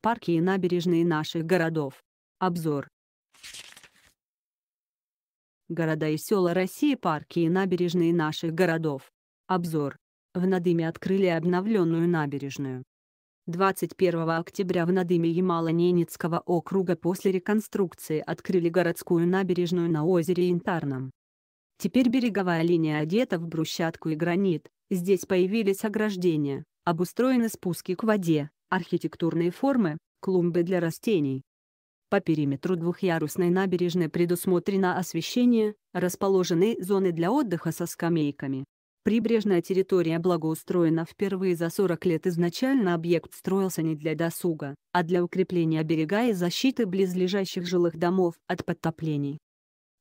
парки и набережные наших городов. Обзор. Города и села России, парки и набережные наших городов. Обзор. В Надыме открыли обновленную набережную. 21 октября в Надыме Ямало-Ненецкого округа после реконструкции открыли городскую набережную на озере Интарном. Теперь береговая линия одета в брусчатку и гранит, здесь появились ограждения, обустроены спуски к воде, архитектурные формы, клумбы для растений. По периметру двухъярусной набережной предусмотрено освещение, расположены зоны для отдыха со скамейками. Прибрежная территория благоустроена впервые за 40 лет изначально объект строился не для досуга, а для укрепления берега и защиты близлежащих жилых домов от подтоплений.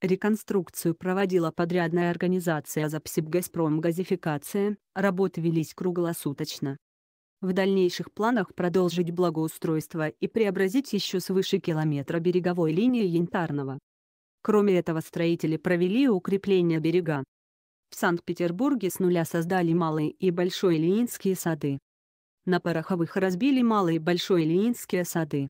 Реконструкцию проводила подрядная организация «Запсибгазпромгазификация». работы велись круглосуточно. В дальнейших планах продолжить благоустройство и преобразить еще свыше километра береговой линии Янтарного. Кроме этого строители провели укрепление берега. В Санкт-Петербурге с нуля создали малые и большой Ленинские сады. На Пороховых разбили малые и большой Ленинские сады.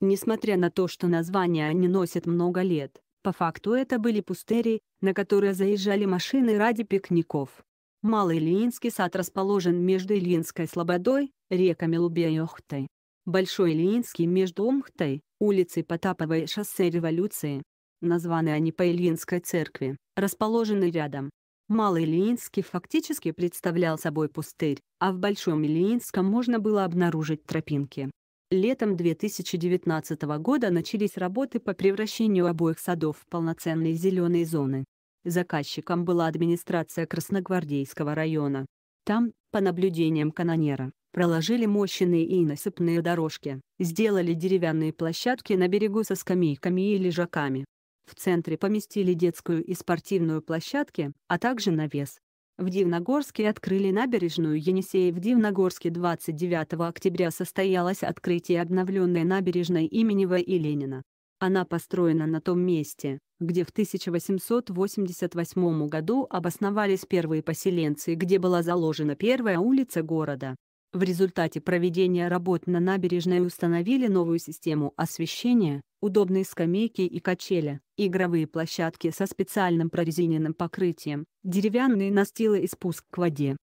Несмотря на то, что названия они носят много лет, по факту это были пустыри, на которые заезжали машины ради пикников. Малый Ильинский сад расположен между Ильинской слободой, реками Лубе и Охтой. Большой Ильинский между Омхтой, улицей Потаповой и шоссе Революции. Названы они по Ильинской церкви, расположены рядом. Малый Ильинский фактически представлял собой пустырь, а в Большом Ильинском можно было обнаружить тропинки. Летом 2019 года начались работы по превращению обоих садов в полноценные зеленые зоны. Заказчиком была администрация Красногвардейского района. Там, по наблюдениям канонера, проложили мощные и насыпные дорожки, сделали деревянные площадки на берегу со скамейками и лежаками. В центре поместили детскую и спортивную площадки, а также навес. В Дивногорске открыли набережную Енисея. В Дивногорске 29 октября состоялось открытие обновленной набережной имени В. и Ленина. Она построена на том месте, где в 1888 году обосновались первые поселенцы, где была заложена первая улица города. В результате проведения работ на набережной установили новую систему освещения, удобные скамейки и качели, игровые площадки со специальным прорезиненным покрытием, деревянные настилы и спуск к воде.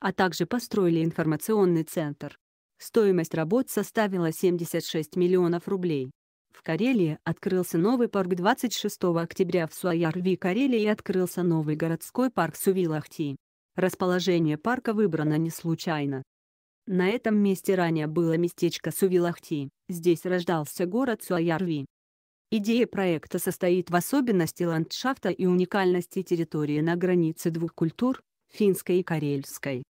А также построили информационный центр. Стоимость работ составила 76 миллионов рублей. В Карелии открылся новый парк 26 октября в Суаярви Карелии открылся новый городской парк Сувилахти. Расположение парка выбрано не случайно. На этом месте ранее было местечко Сувилахти, здесь рождался город Суаярви. Идея проекта состоит в особенности ландшафта и уникальности территории на границе двух культур – финской и карельской.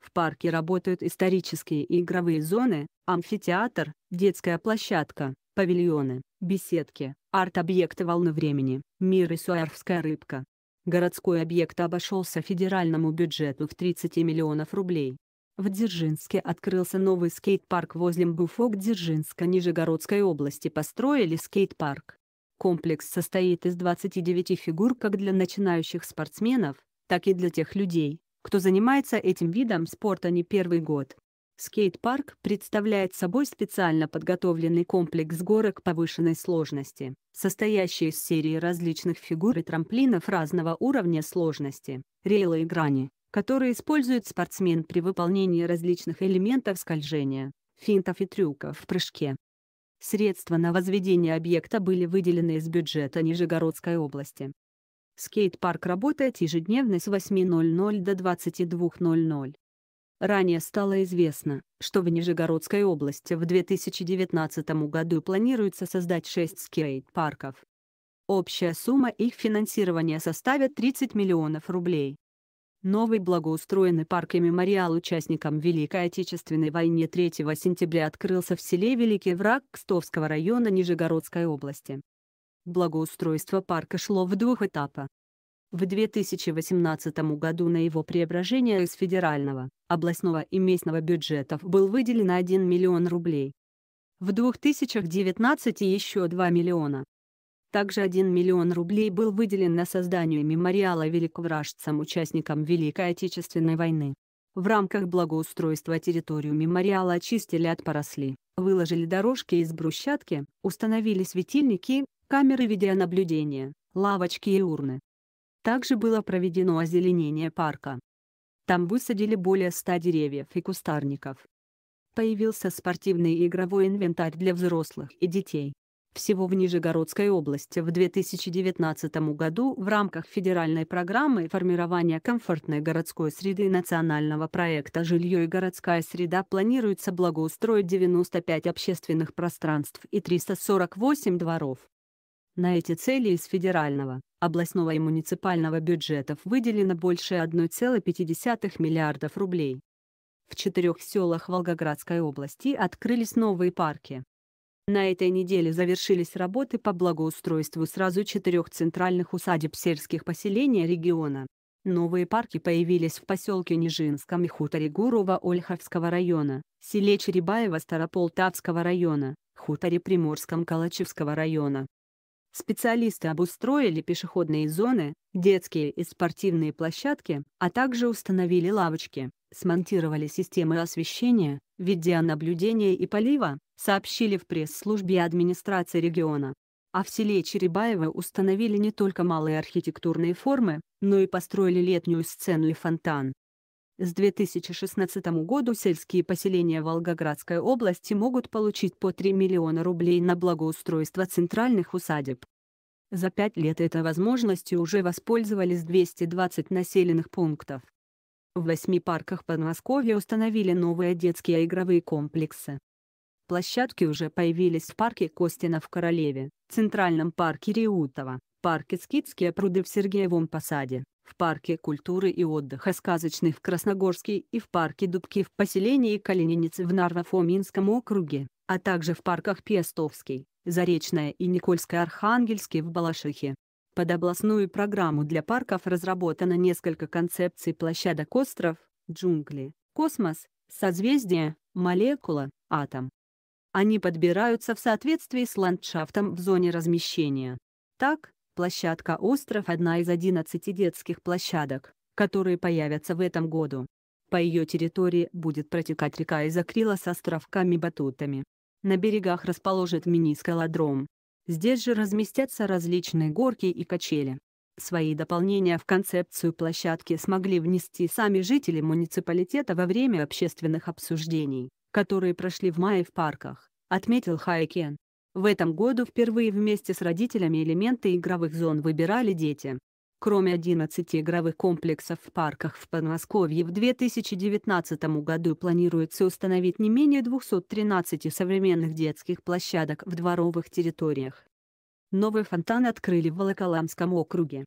В парке работают исторические и игровые зоны, амфитеатр, детская площадка, павильоны, беседки, арт-объекты волны времени, мир и суарфская рыбка. Городской объект обошелся федеральному бюджету в 30 миллионов рублей. В Дзержинске открылся новый скейт-парк возле МБУФОК Дзержинска Нижегородской области построили скейт-парк. Комплекс состоит из 29 фигур как для начинающих спортсменов, так и для тех людей, кто занимается этим видом спорта не первый год. Скейт-парк представляет собой специально подготовленный комплекс горок повышенной сложности, состоящий из серии различных фигур и трамплинов разного уровня сложности, рейла и грани, которые использует спортсмен при выполнении различных элементов скольжения, финтов и трюков в прыжке. Средства на возведение объекта были выделены из бюджета Нижегородской области. Скейт-парк работает ежедневно с 8.00 до 22.00. Ранее стало известно, что в Нижегородской области в 2019 году планируется создать 6 скейт-парков. Общая сумма их финансирования составит 30 миллионов рублей. Новый благоустроенный парк мемориал участникам Великой Отечественной войны 3 сентября открылся в селе Великий Враг Кстовского района Нижегородской области. Благоустройство парка шло в двух этапах. В 2018 году на его преображение из федерального, областного и местного бюджетов был выделен 1 миллион рублей. В 2019 еще 2 миллиона. Также 1 миллион рублей был выделен на создание мемориала великовражцам участникам Великой Отечественной войны. В рамках благоустройства территорию мемориала очистили от поросли, выложили дорожки из брусчатки, установили светильники, камеры видеонаблюдения, лавочки и урны. Также было проведено озеленение парка. Там высадили более 100 деревьев и кустарников. Появился спортивный и игровой инвентарь для взрослых и детей. Всего в Нижегородской области в 2019 году в рамках федеральной программы формирования комфортной городской среды национального проекта «Жилье и городская среда» планируется благоустроить 95 общественных пространств и 348 дворов. На эти цели из федерального областного и муниципального бюджетов выделено больше 1,5 миллиардов рублей. В четырех селах Волгоградской области открылись новые парки. На этой неделе завершились работы по благоустройству сразу четырех центральных усадеб сельских поселений региона. Новые парки появились в поселке Нижинском и хуторе Гурова Ольховского района, селе Черебаево Старополтавского района, хуторе Приморском Калачевского района, Специалисты обустроили пешеходные зоны, детские и спортивные площадки, а также установили лавочки, смонтировали системы освещения, видеонаблюдения и полива, сообщили в пресс-службе администрации региона. А в селе Черебаево установили не только малые архитектурные формы, но и построили летнюю сцену и фонтан. С 2016 году сельские поселения Волгоградской области могут получить по 3 миллиона рублей на благоустройство центральных усадеб. За пять лет этой возможностью уже воспользовались 220 населенных пунктов. В восьми парках Подмосковья установили новые детские игровые комплексы. Площадки уже появились в парке Костина в Королеве, Центральном парке Реутова, парке Скидские пруды в Сергеевом Посаде, в парке культуры и отдыха «Сказочный» в Красногорске и в парке Дубки в поселении Калининец в Нарво-Фоминском округе, а также в парках Пестовский, Заречная и Никольская-Архангельский в Балашихе. Под областную программу для парков разработано несколько концепций площадок остров, джунгли, космос, созвездие, молекула, атом. Они подбираются в соответствии с ландшафтом в зоне размещения. Так, Площадка «Остров» – одна из 11 детских площадок, которые появятся в этом году. По ее территории будет протекать река из акрила с островками-батутами. На берегах расположит мини-скалодром. Здесь же разместятся различные горки и качели. Свои дополнения в концепцию площадки смогли внести сами жители муниципалитета во время общественных обсуждений, которые прошли в мае в парках, отметил Хайкен. В этом году впервые вместе с родителями элементы игровых зон выбирали дети. Кроме 11 игровых комплексов в парках в Подмосковье в 2019 году планируется установить не менее 213 современных детских площадок в дворовых территориях. Новый фонтан открыли в Волоколамском округе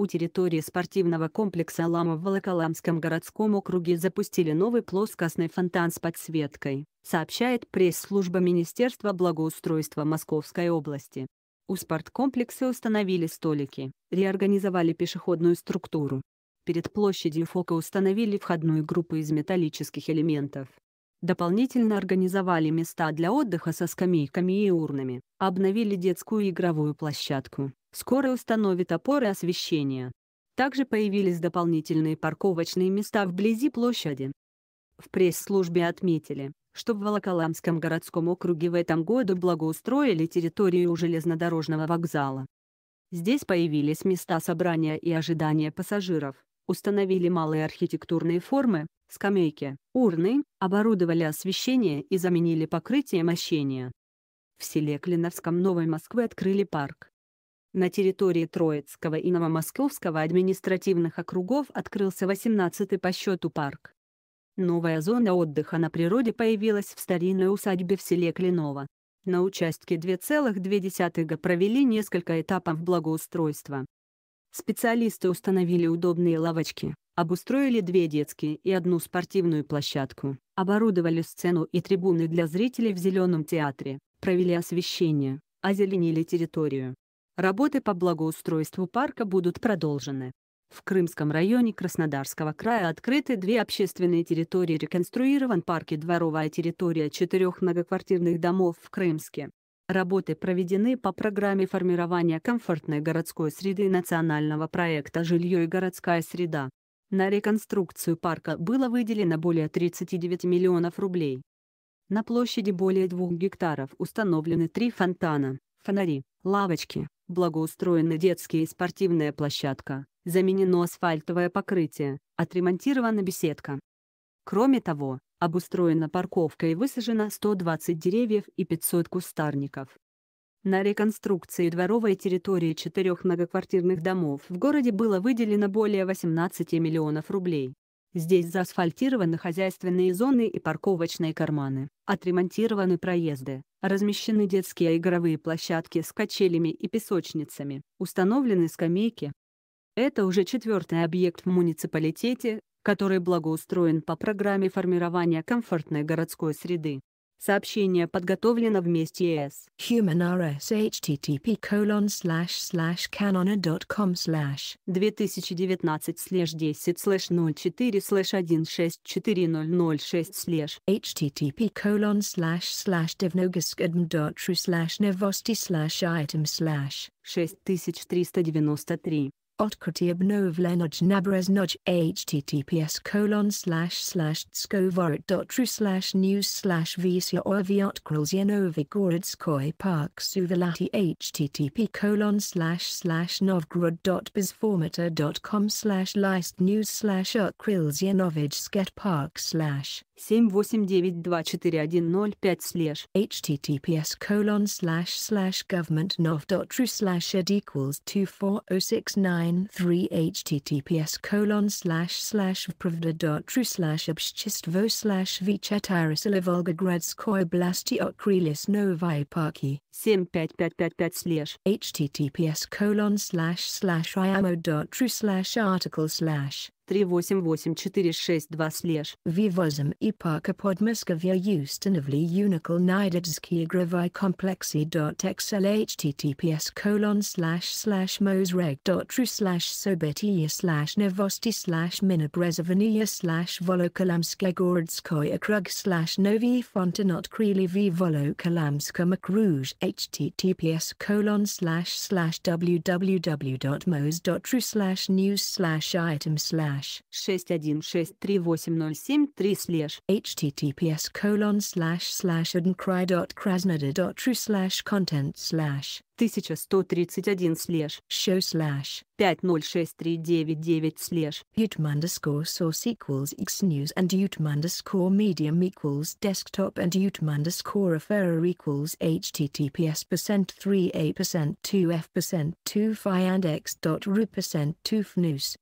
у территории спортивного комплекса «Лама» в Волоколамском городском округе запустили новый плоскостный фонтан с подсветкой, сообщает пресс-служба Министерства благоустройства Московской области. У спорткомплекса установили столики, реорганизовали пешеходную структуру. Перед площадью Фока установили входную группу из металлических элементов, Дополнительно организовали места для отдыха со скамейками и урнами, обновили детскую игровую площадку, скоро установят опоры освещения. Также появились дополнительные парковочные места вблизи площади. В пресс-службе отметили, что в Волоколамском городском округе в этом году благоустроили территорию железнодорожного вокзала. Здесь появились места собрания и ожидания пассажиров, установили малые архитектурные формы, скамейки, урны, оборудовали освещение и заменили покрытие мощения. В селе Клиновском Новой Москвы открыли парк. На территории Троицкого и Новомосковского административных округов открылся 18-й по счету парк. Новая зона отдыха на природе появилась в старинной усадьбе в селе Клиново. На участке 2,2 га провели несколько этапов благоустройства. Специалисты установили удобные лавочки, обустроили две детские и одну спортивную площадку, оборудовали сцену и трибуны для зрителей в Зеленом театре, провели освещение, озеленили территорию. Работы по благоустройству парка будут продолжены. В Крымском районе Краснодарского края открыты две общественные территории реконструирован парк и дворовая территория четырех многоквартирных домов в Крымске. Работы проведены по программе формирования комфортной городской среды национального проекта «Жилье и городская среда». На реконструкцию парка было выделено более 39 миллионов рублей. На площади более двух гектаров установлены три фонтана, фонари, лавочки, благоустроены детские и спортивная площадка, заменено асфальтовое покрытие, отремонтирована беседка. Кроме того, Обустроена парковка и высажено 120 деревьев и 500 кустарников. На реконструкции дворовой территории четырех многоквартирных домов в городе было выделено более 18 миллионов рублей. Здесь заасфальтированы хозяйственные зоны и парковочные карманы, отремонтированы проезды, размещены детские игровые площадки с качелями и песочницами, установлены скамейки. Это уже четвертый объект в муниципалитете, который благоустроен по программе формирования комфортной городской среды. Сообщение подготовлено вместе с humanrs http colon slash slash canona.com slash 2019 slash 10 slash 04 slash 164006 slash http colon slash slash devnogaskadm.ru slash novosti slash item slash 6393 altkotiabnovlenoj nabreznej https colon slash slash tskovorit.ru slash news slash vsia oviat krolzienovigorod park suvalati http colon slash slash slash list news slash at park slash 7892410 slash https colon slash slash governmentnov.ru slash ed equals https colon slash slash vpravda.tru slash obshchistvo slash vchetarisilivolgogradskoye blastiotkrelis novi parki. Sim pet pet pet slash https colon slash slash iamo.tru slash article slash 388462 slash. Vivozum eparka podmiskovia ustanivli unical nidedzki agrivai complexi.xl https colon slash slash mosreg.ru slash sobetia slash novosti slash minabrezovania slash krug slash novi krili v volokolamska makruj https colon slash slash www.mos.ru slash news slash item slash slash 61638073 slash https colon slash slash adencry.krasnodar.ru slash content slash 1131 слэш show slash 5063999 слэш youtube underscore source equals x news and youtube underscore medium equals desktop and youtube underscore referrer equals https percent 3a percent 2f percent 2 phi and x dot ru percent 2 fnews